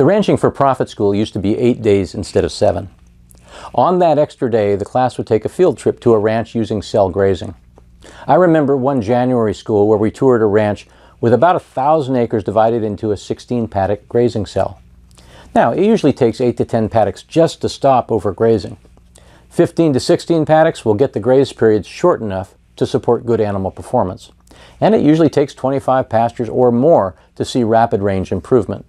The ranching for profit school used to be eight days instead of seven. On that extra day, the class would take a field trip to a ranch using cell grazing. I remember one January school where we toured a ranch with about a thousand acres divided into a 16 paddock grazing cell. Now, it usually takes 8 to 10 paddocks just to stop over grazing. 15 to 16 paddocks will get the graze periods short enough to support good animal performance. And it usually takes 25 pastures or more to see rapid range improvement.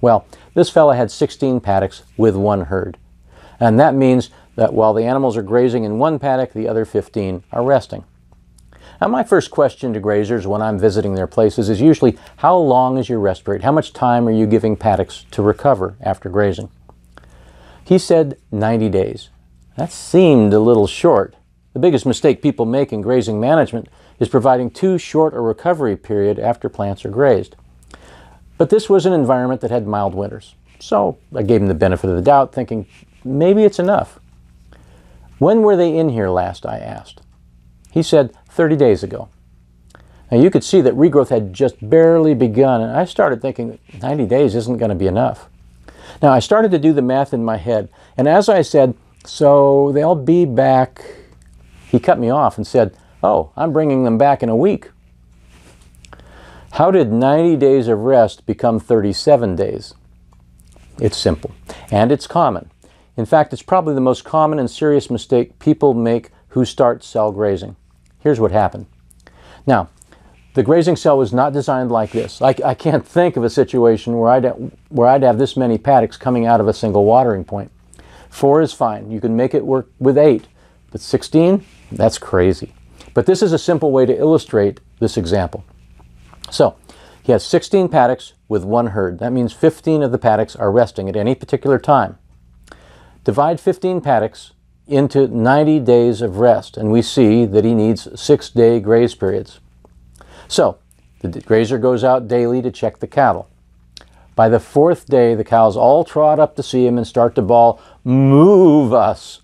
Well, this fella had 16 paddocks with one herd. And that means that while the animals are grazing in one paddock, the other 15 are resting. Now, my first question to grazers when I'm visiting their places is usually how long is your rest period? How much time are you giving paddocks to recover after grazing? He said 90 days. That seemed a little short. The biggest mistake people make in grazing management is providing too short a recovery period after plants are grazed. But this was an environment that had mild winters. So I gave him the benefit of the doubt, thinking maybe it's enough. When were they in here last? I asked. He said 30 days ago. Now you could see that regrowth had just barely begun, and I started thinking 90 days isn't going to be enough. Now I started to do the math in my head, and as I said, so they'll be back, he cut me off and said, Oh, I'm bringing them back in a week. How did 90 days of rest become 37 days? It's simple, and it's common. In fact, it's probably the most common and serious mistake people make who start cell grazing. Here's what happened. Now, the grazing cell was not designed like this. I, I can't think of a situation where I'd, where I'd have this many paddocks coming out of a single watering point. Four is fine. You can make it work with eight, but 16? That's crazy. But this is a simple way to illustrate this example. So he has 16 paddocks with one herd. That means 15 of the paddocks are resting at any particular time. Divide 15 paddocks into 90 days of rest, and we see that he needs six day graze periods. So the grazer goes out daily to check the cattle. By the fourth day, the cows all trot up to see him and start to bawl, Move us!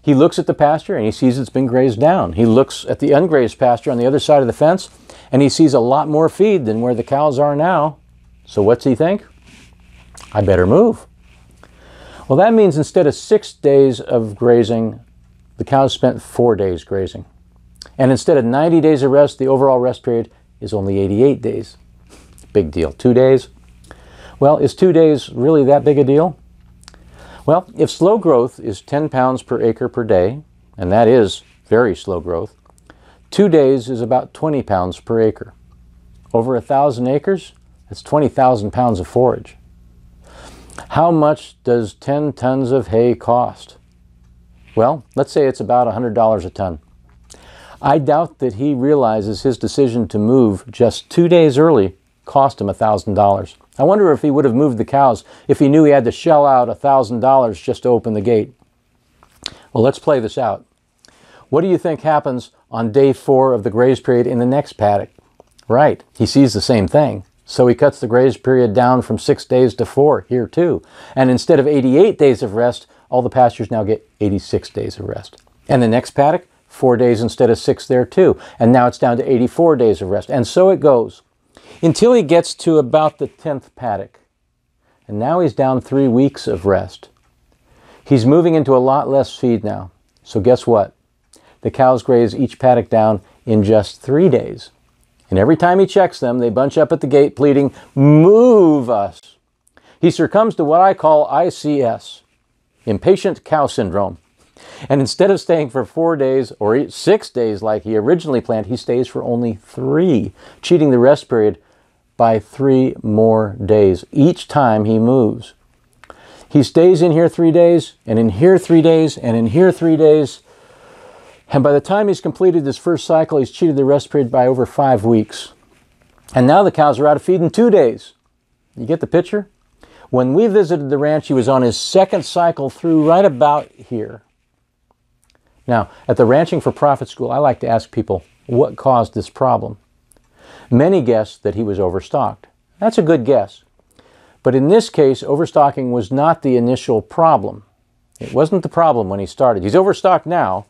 He looks at the pasture and he sees it's been grazed down. He looks at the ungrazed pasture on the other side of the fence and he sees a lot more feed than where the cows are now. So what's he think? I better move. Well, that means instead of six days of grazing, the cows spent four days grazing. And instead of 90 days of rest, the overall rest period is only 88 days. Big deal. Two days. Well, is two days really that big a deal? Well, if slow growth is 10 pounds per acre per day, and that is very slow growth, Two days is about 20 pounds per acre. Over a thousand acres, that's 20,000 pounds of forage. How much does 10 tons of hay cost? Well, let's say it's about $100 a ton. I doubt that he realizes his decision to move just two days early cost him $1,000. I wonder if he would have moved the cows if he knew he had to shell out $1,000 just to open the gate. Well, let's play this out. What do you think happens on day four of the graze period in the next paddock. Right, he sees the same thing. So he cuts the graze period down from six days to four here too. And instead of 88 days of rest, all the pastures now get 86 days of rest. And the next paddock, four days instead of six there too. And now it's down to 84 days of rest. And so it goes until he gets to about the 10th paddock. And now he's down three weeks of rest. He's moving into a lot less feed now. So guess what? the cows graze each paddock down in just three days. And every time he checks them, they bunch up at the gate pleading, Move us. He succumbs to what I call ICS, impatient cow syndrome. And instead of staying for four days or six days like he originally planned, he stays for only three, cheating the rest period by three more days each time he moves. He stays in here three days, and in here three days, and in here three days, and by the time he's completed his first cycle, he's cheated the rest period by over five weeks. And now the cows are out of feed in two days. You get the picture? When we visited the ranch, he was on his second cycle through right about here. Now, at the Ranching for Profit School, I like to ask people what caused this problem. Many guess that he was overstocked. That's a good guess. But in this case, overstocking was not the initial problem. It wasn't the problem when he started. He's overstocked now,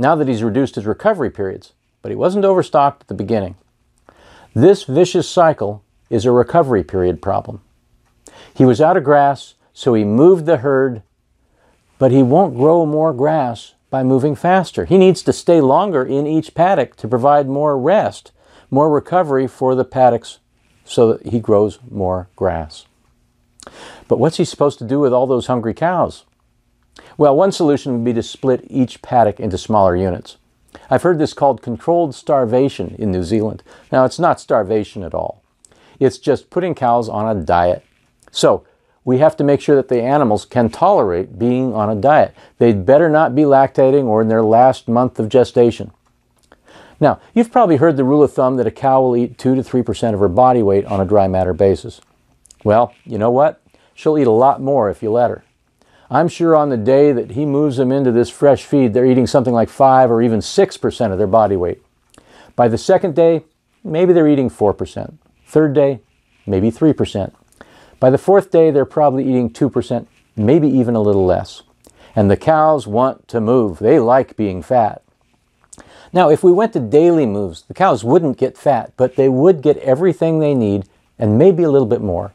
now that he's reduced his recovery periods, but he wasn't overstocked at the beginning. This vicious cycle is a recovery period problem. He was out of grass, so he moved the herd, but he won't grow more grass by moving faster. He needs to stay longer in each paddock to provide more rest, more recovery for the paddocks so that he grows more grass. But what's he supposed to do with all those hungry cows? Well, one solution would be to split each paddock into smaller units. I've heard this called controlled starvation in New Zealand. Now, it's not starvation at all. It's just putting cows on a diet. So, we have to make sure that the animals can tolerate being on a diet. They'd better not be lactating or in their last month of gestation. Now, you've probably heard the rule of thumb that a cow will eat 2 to 3% of her body weight on a dry matter basis. Well, you know what? She'll eat a lot more if you let her. I'm sure on the day that he moves them into this fresh feed, they're eating something like 5 or even 6% of their body weight. By the second day, maybe they're eating 4%. Third day, maybe 3%. By the fourth day, they're probably eating 2%, maybe even a little less. And the cows want to move. They like being fat. Now, if we went to daily moves, the cows wouldn't get fat, but they would get everything they need and maybe a little bit more.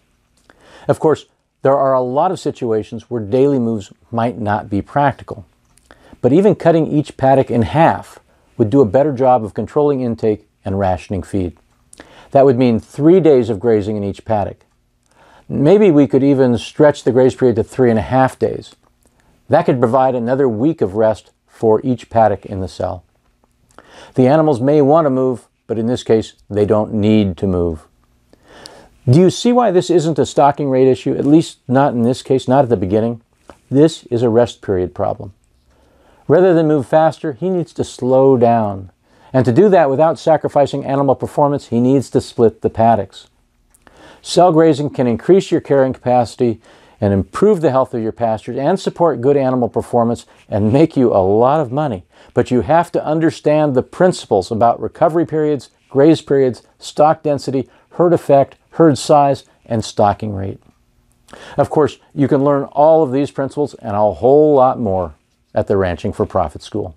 Of course, there are a lot of situations where daily moves might not be practical. But even cutting each paddock in half would do a better job of controlling intake and rationing feed. That would mean three days of grazing in each paddock. Maybe we could even stretch the graze period to three and a half days. That could provide another week of rest for each paddock in the cell. The animals may want to move, but in this case, they don't need to move. Do you see why this isn't a stocking rate issue, at least not in this case, not at the beginning? This is a rest period problem. Rather than move faster, he needs to slow down. And to do that without sacrificing animal performance, he needs to split the paddocks. Cell grazing can increase your carrying capacity and improve the health of your pastures and support good animal performance and make you a lot of money. But you have to understand the principles about recovery periods, graze periods, stock density, herd effect, herd size, and stocking rate. Of course, you can learn all of these principles and a whole lot more at the Ranching for Profit School.